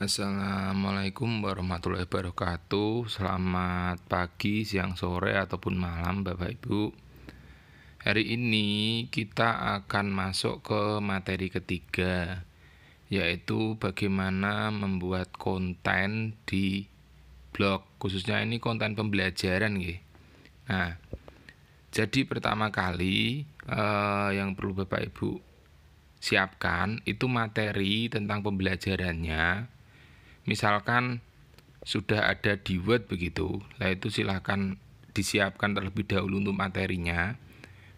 Assalamualaikum warahmatullahi wabarakatuh Selamat pagi, siang, sore, ataupun malam Bapak Ibu Hari ini kita akan masuk ke materi ketiga Yaitu bagaimana membuat konten di blog Khususnya ini konten pembelajaran ya. Nah, jadi pertama kali eh, yang perlu Bapak Ibu siapkan itu materi tentang pembelajarannya misalkan sudah ada di Word begitu, lah itu silahkan disiapkan terlebih dahulu untuk materinya.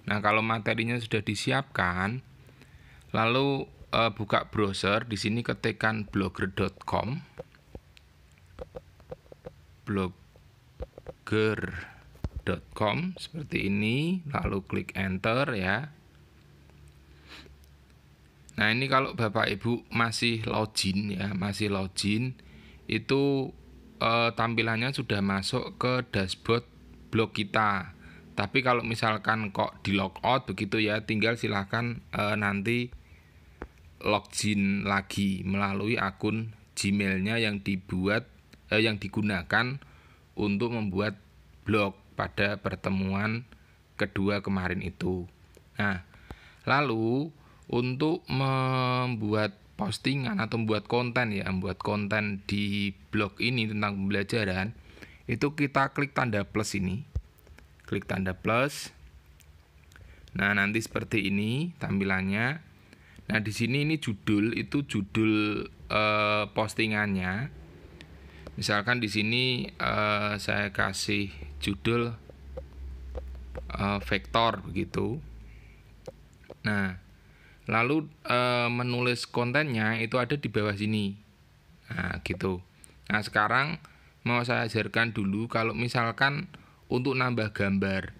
Nah kalau materinya sudah disiapkan, lalu e, buka browser di sini ketikkan blogger.com, blogger.com seperti ini, lalu klik enter ya. Nah ini kalau Bapak Ibu masih login ya, masih login itu eh, tampilannya sudah masuk ke dashboard blog kita. Tapi kalau misalkan kok di logout begitu ya, tinggal silahkan eh, nanti login lagi melalui akun Gmailnya yang dibuat eh, yang digunakan untuk membuat blog pada pertemuan kedua kemarin itu. Nah, lalu untuk membuat postingan atau membuat konten ya, membuat konten di blog ini tentang pembelajaran, itu kita klik tanda plus ini. Klik tanda plus. Nah, nanti seperti ini tampilannya. Nah, di sini ini judul itu judul eh, postingannya. Misalkan di sini eh, saya kasih judul eh, vektor begitu. Nah, lalu e, menulis kontennya itu ada di bawah sini nah gitu nah sekarang mau saya ajarkan dulu kalau misalkan untuk nambah gambar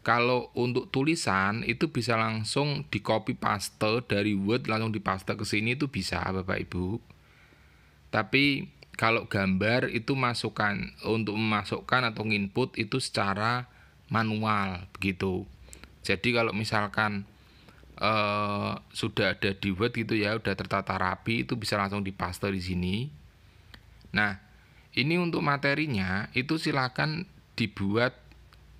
kalau untuk tulisan itu bisa langsung di copy paste dari Word langsung di paste ke sini itu bisa Bapak Ibu. Tapi kalau gambar itu masukkan untuk memasukkan atau input itu secara manual begitu. Jadi kalau misalkan Eh, sudah ada di Word gitu ya, udah tertata rapi itu bisa langsung dipaste di sini. Nah, ini untuk materinya itu silahkan dibuat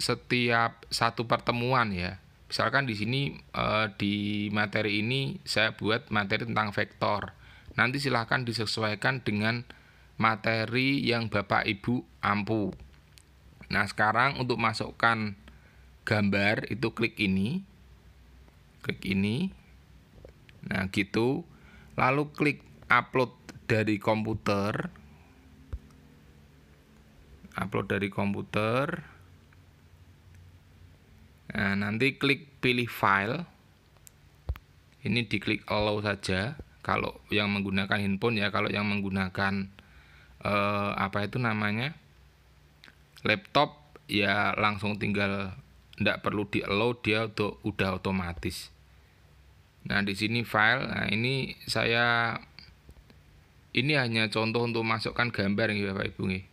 setiap satu pertemuan ya. Misalkan di sini uh, di materi ini saya buat materi tentang vektor. Nanti silahkan disesuaikan dengan materi yang Bapak Ibu ampu. Nah, sekarang untuk masukkan gambar itu klik ini klik ini nah gitu lalu klik upload dari komputer upload dari komputer nah nanti klik pilih file ini diklik allow saja kalau yang menggunakan handphone ya kalau yang menggunakan eh, apa itu namanya laptop ya langsung tinggal tidak perlu di allow dia untuk udah otomatis nah di sini file nah ini saya ini hanya contoh untuk masukkan gambar nih bapak ibu nih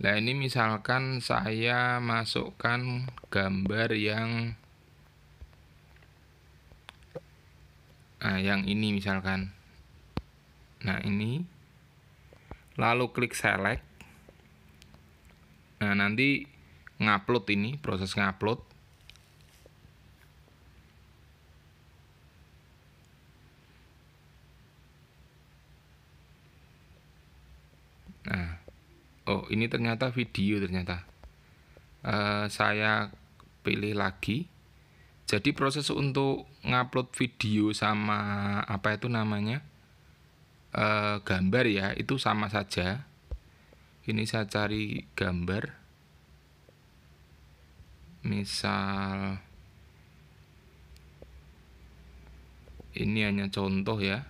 nah ini misalkan saya masukkan gambar yang nah yang ini misalkan nah ini lalu klik select nah nanti ngupload ini, proses ngupload. Nah, oh ini ternyata video ternyata. Uh, saya pilih lagi. Jadi proses untuk ngupload video sama apa itu namanya e, gambar ya itu sama saja. Ini saya cari gambar misal ini hanya contoh ya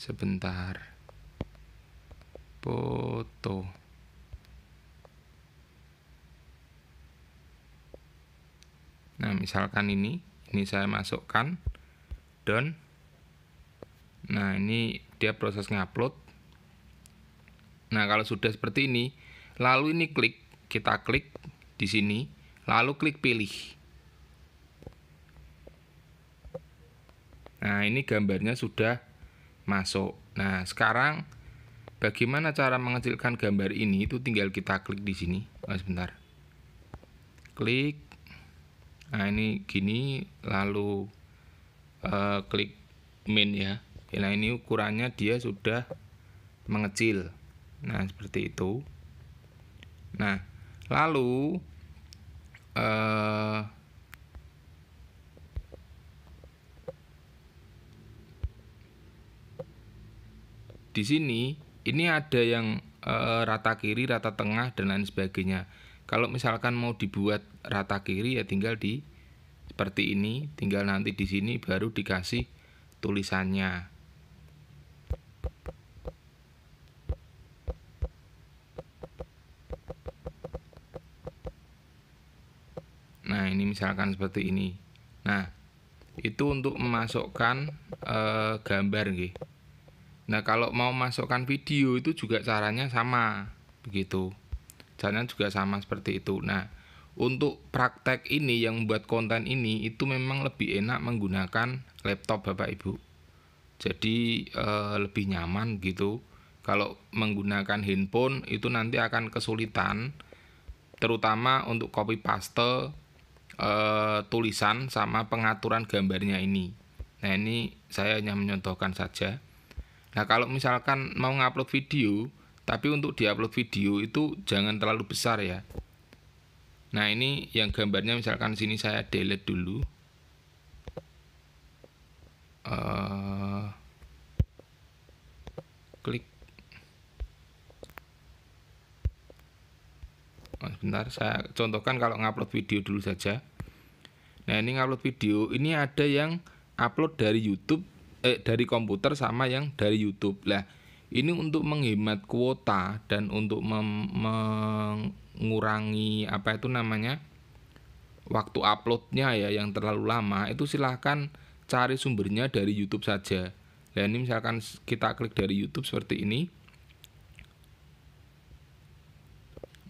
sebentar foto nah misalkan ini ini saya masukkan dan Nah, ini dia proses ngupload. Nah, kalau sudah seperti ini, lalu ini klik, kita klik di sini, lalu klik pilih. Nah, ini gambarnya sudah masuk. Nah, sekarang bagaimana cara mengecilkan gambar ini? Itu tinggal kita klik di sini. Oh, sebentar. Klik. Nah, ini gini, lalu uh, klik min ya. Nah ini ukurannya dia sudah mengecil. Nah seperti itu. Nah lalu eh, di sini ini ada yang eh, rata kiri, rata tengah dan lain sebagainya. Kalau misalkan mau dibuat rata kiri ya tinggal di seperti ini, tinggal nanti di sini baru dikasih tulisannya. misalkan seperti ini nah itu untuk memasukkan e, gambar nggih nah kalau mau masukkan video itu juga caranya sama begitu caranya juga sama seperti itu nah untuk praktek ini yang membuat konten ini itu memang lebih enak menggunakan laptop bapak ibu jadi e, lebih nyaman gitu kalau menggunakan handphone itu nanti akan kesulitan terutama untuk copy paste Eh, tulisan sama pengaturan gambarnya ini. Nah ini saya hanya mencontohkan saja. Nah kalau misalkan mau ngupload video, tapi untuk diupload video itu jangan terlalu besar ya. Nah ini yang gambarnya misalkan sini saya delete dulu. Uh, klik. Oh, sebentar saya contohkan kalau ngupload video dulu saja. Nah ini ngupload video ini ada yang upload dari YouTube eh dari komputer sama yang dari YouTube lah. Ini untuk menghemat kuota dan untuk mengurangi apa itu namanya waktu uploadnya ya yang terlalu lama itu silahkan cari sumbernya dari YouTube saja. Nah ini misalkan kita klik dari YouTube seperti ini.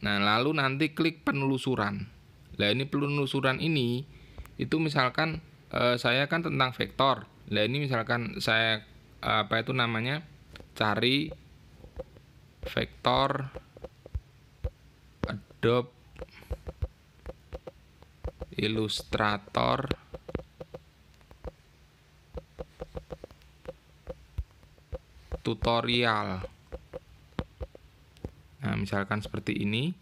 Nah lalu nanti klik penelusuran. Nah ini penelusuran ini itu misalkan e, saya kan tentang vektor nah ini misalkan saya apa itu namanya cari vektor Adobe Illustrator tutorial nah misalkan seperti ini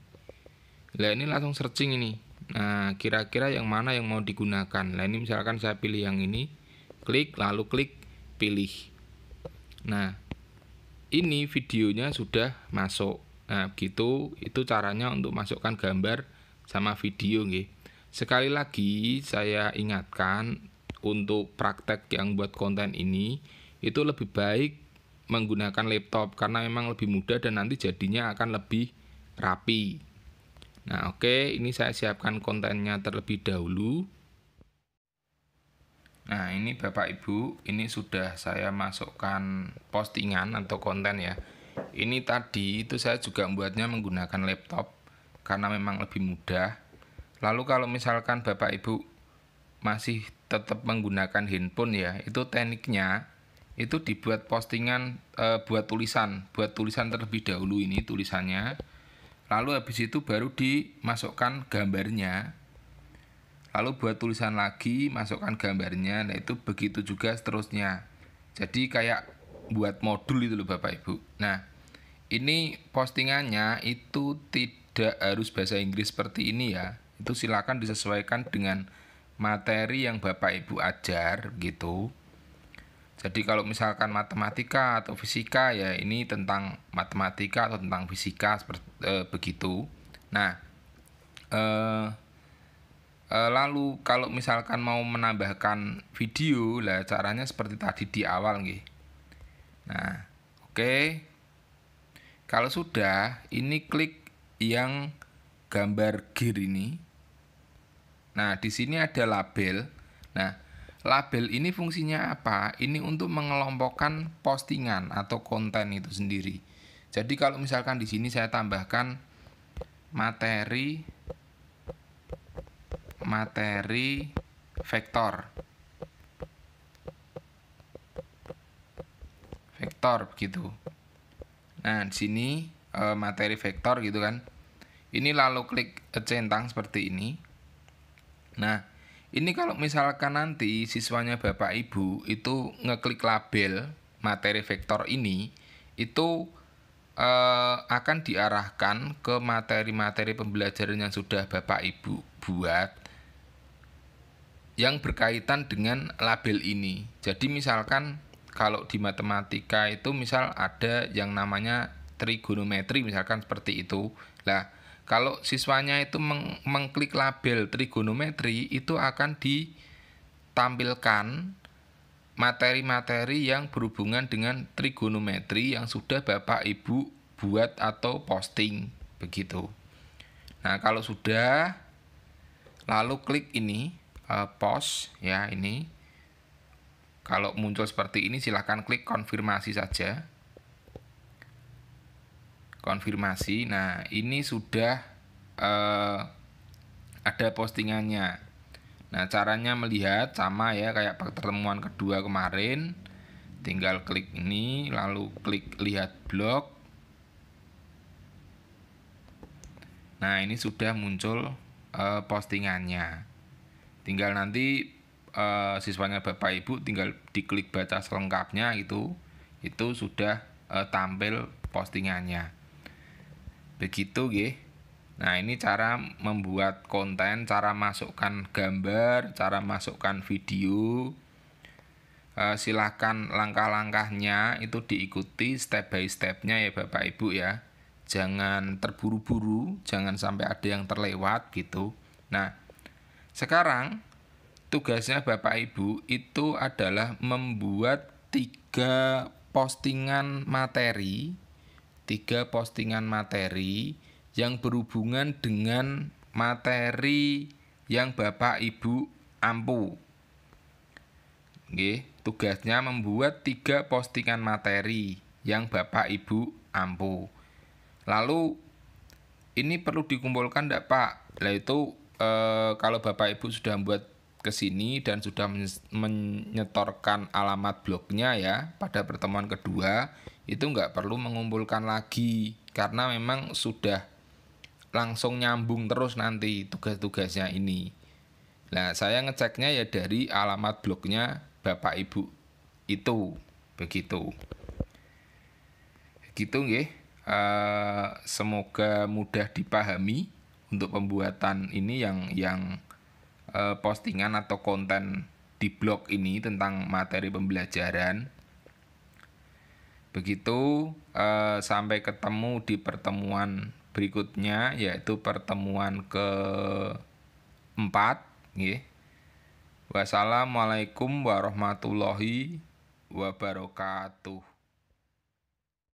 nah ini langsung searching ini Nah, kira-kira yang mana yang mau digunakan? Nah, ini misalkan saya pilih yang ini, klik, lalu klik pilih. Nah, ini videonya sudah masuk. Nah, begitu itu caranya untuk masukkan gambar sama video nggih. Sekali lagi saya ingatkan untuk praktek yang buat konten ini itu lebih baik menggunakan laptop karena memang lebih mudah dan nanti jadinya akan lebih rapi. Nah, oke, okay, ini saya siapkan kontennya terlebih dahulu. Nah, ini Bapak Ibu, ini sudah saya masukkan postingan atau konten ya. Ini tadi itu saya juga membuatnya menggunakan laptop karena memang lebih mudah. Lalu kalau misalkan Bapak Ibu masih tetap menggunakan handphone ya, itu tekniknya itu dibuat postingan e, buat tulisan, buat tulisan terlebih dahulu ini tulisannya Lalu habis itu baru dimasukkan gambarnya. Lalu buat tulisan lagi, masukkan gambarnya. Nah, itu begitu juga seterusnya. Jadi kayak buat modul itu loh Bapak Ibu. Nah, ini postingannya itu tidak harus bahasa Inggris seperti ini ya. Itu silakan disesuaikan dengan materi yang Bapak Ibu ajar gitu. Jadi kalau misalkan matematika atau fisika ya ini tentang matematika atau tentang fisika seperti eh, begitu. Nah, eh, eh, lalu kalau misalkan mau menambahkan video lah caranya seperti tadi di awal nggih. Nah, oke. Okay. Kalau sudah, ini klik yang gambar gear ini. Nah, di sini ada label. Nah, label ini fungsinya apa? Ini untuk mengelompokkan postingan atau konten itu sendiri. Jadi kalau misalkan di sini saya tambahkan materi materi vektor. Vektor begitu. Nah, di sini eh, materi vektor gitu kan. Ini lalu klik centang seperti ini. Nah, ini kalau misalkan nanti siswanya Bapak Ibu itu ngeklik label materi vektor ini itu eh, akan diarahkan ke materi-materi pembelajaran yang sudah Bapak Ibu buat yang berkaitan dengan label ini. Jadi misalkan kalau di matematika itu misal ada yang namanya trigonometri misalkan seperti itu. Lah kalau siswanya itu meng mengklik label trigonometri itu akan ditampilkan materi-materi yang berhubungan dengan trigonometri yang sudah Bapak Ibu buat atau posting begitu. Nah, kalau sudah lalu klik ini uh, eh, post ya ini. Kalau muncul seperti ini silahkan klik konfirmasi saja konfirmasi. Nah, ini sudah uh, ada postingannya. Nah, caranya melihat sama ya kayak pertemuan kedua kemarin. Tinggal klik ini, lalu klik lihat blog. Nah, ini sudah muncul uh, postingannya. Tinggal nanti uh, siswanya Bapak Ibu tinggal diklik baca selengkapnya itu. Itu sudah uh, tampil postingannya begitu ya nah ini cara membuat konten cara masukkan gambar cara masukkan video eh, silahkan langkah-langkahnya itu diikuti step by stepnya ya bapak ibu ya jangan terburu-buru jangan sampai ada yang terlewat gitu nah sekarang tugasnya bapak ibu itu adalah membuat tiga postingan materi tiga postingan materi yang berhubungan dengan materi yang Bapak Ibu ampu. Oke, tugasnya membuat tiga postingan materi yang Bapak Ibu ampu. Lalu ini perlu dikumpulkan enggak Pak? Lah itu e, kalau Bapak Ibu sudah membuat ke sini dan sudah menyetorkan alamat blognya ya pada pertemuan kedua itu nggak perlu mengumpulkan lagi karena memang sudah langsung nyambung terus nanti tugas-tugasnya ini. Nah, saya ngeceknya ya dari alamat blognya Bapak Ibu itu begitu. Gitu nggih. Uh, semoga mudah dipahami untuk pembuatan ini yang yang uh, postingan atau konten di blog ini tentang materi pembelajaran Begitu eh, sampai ketemu di pertemuan berikutnya yaitu pertemuan ke 4 Wassalamualaikum warahmatullahi wabarakatuh.